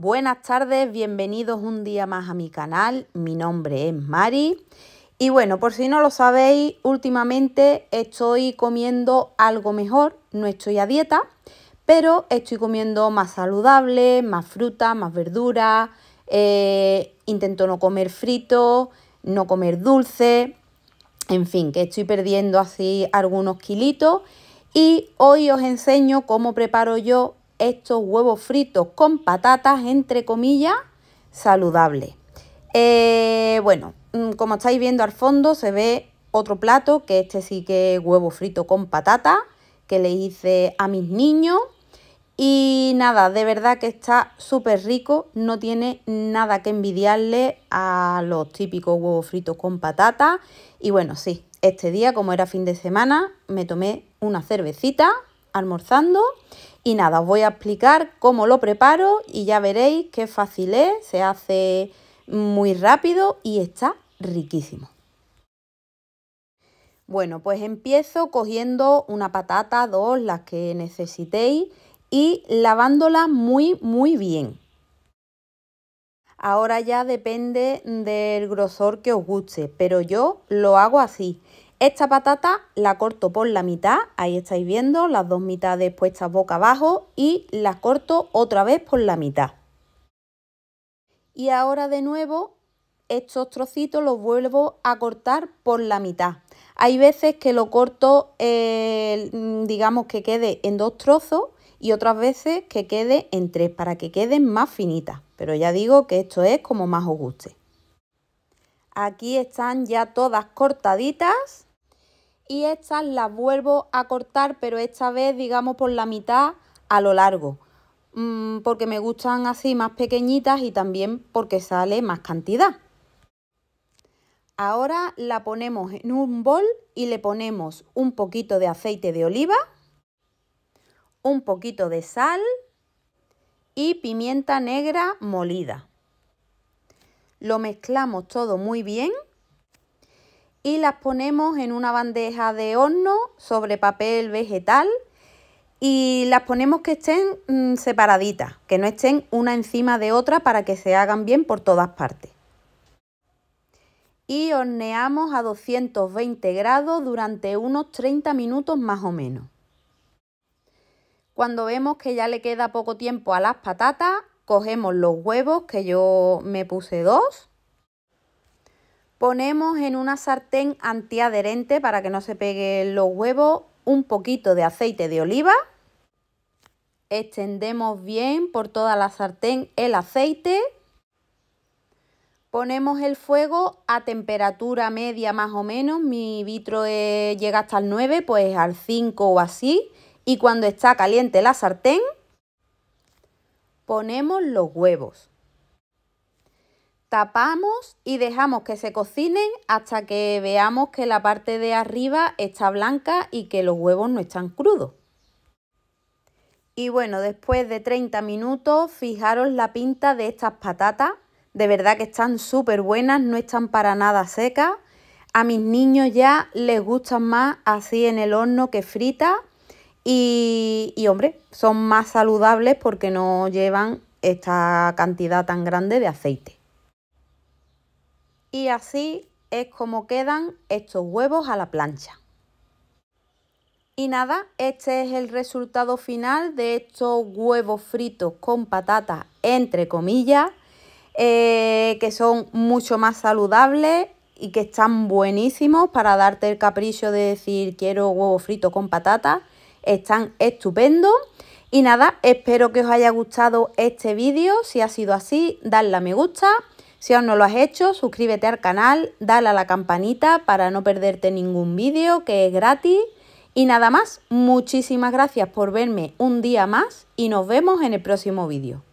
Buenas tardes, bienvenidos un día más a mi canal. Mi nombre es Mari. Y bueno, por si no lo sabéis, últimamente estoy comiendo algo mejor. No estoy a dieta, pero estoy comiendo más saludable, más fruta, más verdura. Eh, intento no comer frito, no comer dulce. En fin, que estoy perdiendo así algunos kilitos. Y hoy os enseño cómo preparo yo estos huevos fritos con patatas, entre comillas, saludables. Eh, bueno, mm, como estáis viendo al fondo se ve otro plato, que este sí que es huevo frito con patata, que le hice a mis niños. Y nada, de verdad que está súper rico, no tiene nada que envidiarle a los típicos huevos fritos con patata. Y bueno, sí, este día, como era fin de semana, me tomé una cervecita almorzando y nada, os voy a explicar cómo lo preparo y ya veréis qué fácil es, se hace muy rápido y está riquísimo. Bueno, pues empiezo cogiendo una patata, dos, las que necesitéis y lavándola muy, muy bien. Ahora ya depende del grosor que os guste, pero yo lo hago así esta patata la corto por la mitad, ahí estáis viendo, las dos mitades puestas boca abajo y las corto otra vez por la mitad. Y ahora de nuevo estos trocitos los vuelvo a cortar por la mitad. Hay veces que lo corto, eh, digamos que quede en dos trozos y otras veces que quede en tres para que queden más finitas. Pero ya digo que esto es como más os guste. Aquí están ya todas cortaditas y estas las vuelvo a cortar, pero esta vez digamos por la mitad a lo largo, mm, porque me gustan así más pequeñitas y también porque sale más cantidad. Ahora la ponemos en un bol y le ponemos un poquito de aceite de oliva, un poquito de sal y pimienta negra molida. Lo mezclamos todo muy bien y las ponemos en una bandeja de horno sobre papel vegetal y las ponemos que estén mm, separaditas, que no estén una encima de otra para que se hagan bien por todas partes. Y horneamos a 220 grados durante unos 30 minutos más o menos. Cuando vemos que ya le queda poco tiempo a las patatas, cogemos los huevos, que yo me puse dos, Ponemos en una sartén antiadherente para que no se peguen los huevos un poquito de aceite de oliva. Extendemos bien por toda la sartén el aceite. Ponemos el fuego a temperatura media más o menos. Mi vitro eh, llega hasta el 9, pues al 5 o así. Y cuando está caliente la sartén, ponemos los huevos tapamos y dejamos que se cocinen hasta que veamos que la parte de arriba está blanca y que los huevos no están crudos. Y bueno, después de 30 minutos, fijaros la pinta de estas patatas. De verdad que están súper buenas, no están para nada secas. A mis niños ya les gustan más así en el horno que fritas. Y, y hombre, son más saludables porque no llevan esta cantidad tan grande de aceite. Y así es como quedan estos huevos a la plancha. Y nada, este es el resultado final de estos huevos fritos con patatas, entre comillas, eh, que son mucho más saludables y que están buenísimos para darte el capricho de decir quiero huevos fritos con patatas. Están estupendos. Y nada, espero que os haya gustado este vídeo. Si ha sido así, dadle a me gusta. Si aún no lo has hecho, suscríbete al canal, dale a la campanita para no perderte ningún vídeo que es gratis. Y nada más, muchísimas gracias por verme un día más y nos vemos en el próximo vídeo.